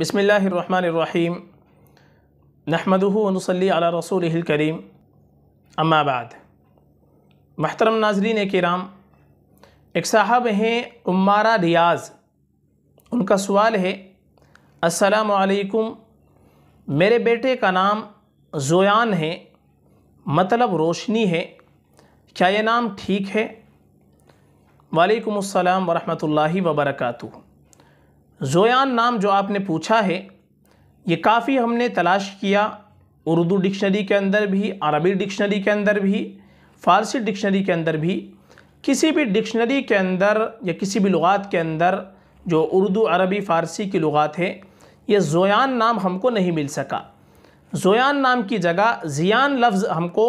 बसमीम नहमदूनसली अला रसूल करीम अम्माबाद महतरम नाजरीन कराम एक साहब हैं उमारा रियाज़ उनका सवाल है असलकुम मेरे बेटे का नाम जोयान है मतलब रोशनी है क्या ये नाम ठीक है वालेकुम अस्सलाम वरहमतुल्लाहि वबरकatuh जोयान नाम जो आपने पूछा है ये काफ़ी हमने तलाश किया उर्दू डिक्शनरी के अंदर भी अरबी डिक्शनरी के अंदर भी फ़ारसी डिक्शनरी के अंदर भी किसी भी डिक्शनरी के अंदर या किसी भी लगात के अंदर जो उर्दू अरबी फ़ारसी की लगात है ये जोयान नाम हमको नहीं मिल सका जोयान नाम की जगह जियान लफ्ज़ हमको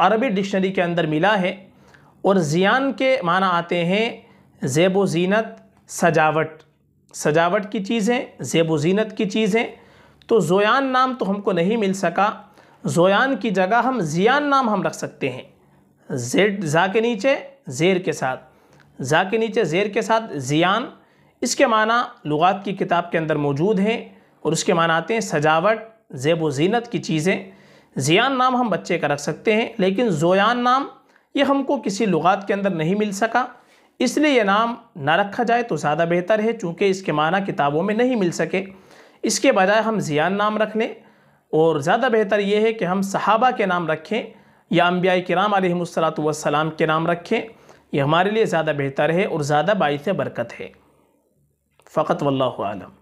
अरबी डिक्शनरी के अंदर मिला है और जियान के माना आते हैं जेब व जीनत सजावट सजावट की चीज़ें जेब जीनत की चीज़ें तो जोयान नाम तो हमको नहीं मिल सका जोयान की जगह हम जियान नाम हम रख सकते हैं जेड ज़ा के नीचे जेर के साथ ज़ा के नीचे जेर के साथ जियान इसके माना लुगात की किताब के अंदर मौजूद हैं और उसके माना आते हैं सजावट जेब जीनत की चीज़ें जियान नाम हम बच्चे का रख सकते हैं लेकिन जोयान नाम ये हमको किसी लुगात के अंदर नहीं मिल सका इसलिए यह नाम ना रखा जाए तो ज़्यादा बेहतर है चूँकि इसके माना किताबों में नहीं मिल सके इसके बजाय हम ज़ियान नाम रख लें और ज़्यादा बेहतर ये है कि हम सहाबा के नाम रखें या अम्बिया कराम आलमसलाम के नाम रखें ये हमारे लिए ज़्यादा बेहतर है और ज़्यादा बायस बरकत है फ़कत वल्लम